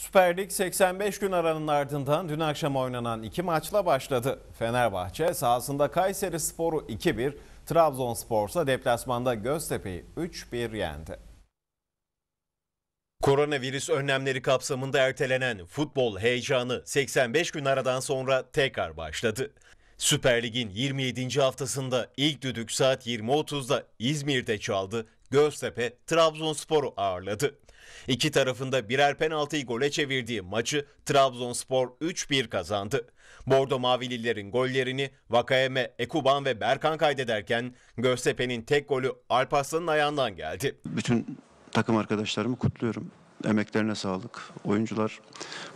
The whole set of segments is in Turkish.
Süper Lig 85 gün aranın ardından dün akşam oynanan iki maçla başladı. Fenerbahçe sahasında Kayseri Sporu 2-1, Trabzonspor ise deplasmanda Göztepe'yi 3-1 yendi. Koronavirüs önlemleri kapsamında ertelenen futbol heyecanı 85 gün aradan sonra tekrar başladı. Süper Lig'in 27. haftasında ilk düdük saat 20.30'da İzmir'de çaldı Göztepe Trabzonspor'u ağırladı. İki tarafında birer penaltıyı gole çevirdiği maçı Trabzonspor 3-1 kazandı. Bordo Mavililerin gollerini Vakayeme, Ekuban ve Berkan kaydederken Göztepe'nin tek golü Alparslan'ın ayağından geldi. Bütün takım arkadaşlarımı kutluyorum emeklerine sağlık. Oyuncular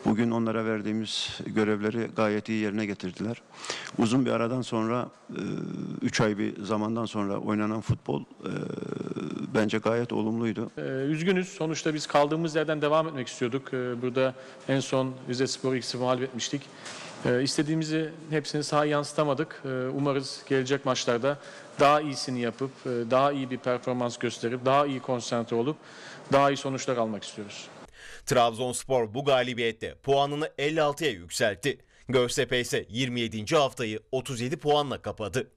bugün onlara verdiğimiz görevleri gayet iyi yerine getirdiler. Uzun bir aradan sonra, 3 e, ay bir zamandan sonra oynanan futbol e, bence gayet olumluydu. E, üzgünüz. Sonuçta biz kaldığımız yerden devam etmek istiyorduk. Burada en son Rize Spor'u 2 mağlup etmiştik. Ee, istediğimizi hepsini sahaya yansıtamadık. Ee, umarız gelecek maçlarda daha iyisini yapıp, e, daha iyi bir performans gösterip, daha iyi konsantre olup, daha iyi sonuçlar almak istiyoruz. Trabzonspor bu galibiyette puanını 56'ya yükseltti. Göztepe ise 27. haftayı 37 puanla kapadı.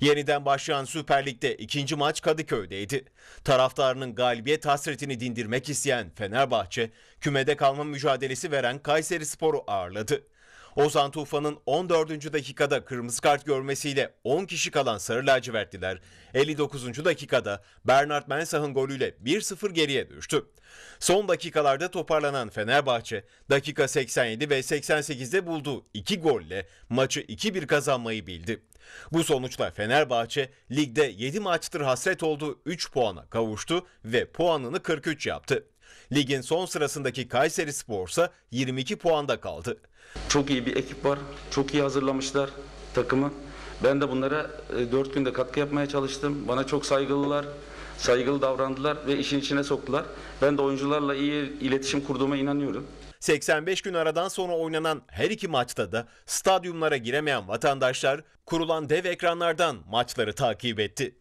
Yeniden başlayan Süper Lig'de ikinci maç Kadıköy'deydi. Taraftarının galibiyet hasretini dindirmek isteyen Fenerbahçe, kümede kalma mücadelesi veren Kayseri Sporu ağırladı. Ozan Tufan'ın 14. dakikada kırmızı kart görmesiyle 10 kişi kalan Sarı Lacivertliler 59. dakikada Bernard Mensah'ın golüyle 1-0 geriye düştü. Son dakikalarda toparlanan Fenerbahçe dakika 87 ve 88'de bulduğu 2 golle maçı 2-1 kazanmayı bildi. Bu sonuçla Fenerbahçe ligde 7 maçtır hasret olduğu 3 puana kavuştu ve puanını 43 yaptı. Ligin son sırasındaki Kayseri Spor ise 22 puanda kaldı. Çok iyi bir ekip var. Çok iyi hazırlamışlar takımı. Ben de bunlara 4 e, günde katkı yapmaya çalıştım. Bana çok saygılılar, saygılı davrandılar ve işin içine soktular. Ben de oyuncularla iyi iletişim kurduğuma inanıyorum. 85 gün aradan sonra oynanan her iki maçta da stadyumlara giremeyen vatandaşlar kurulan dev ekranlardan maçları takip etti.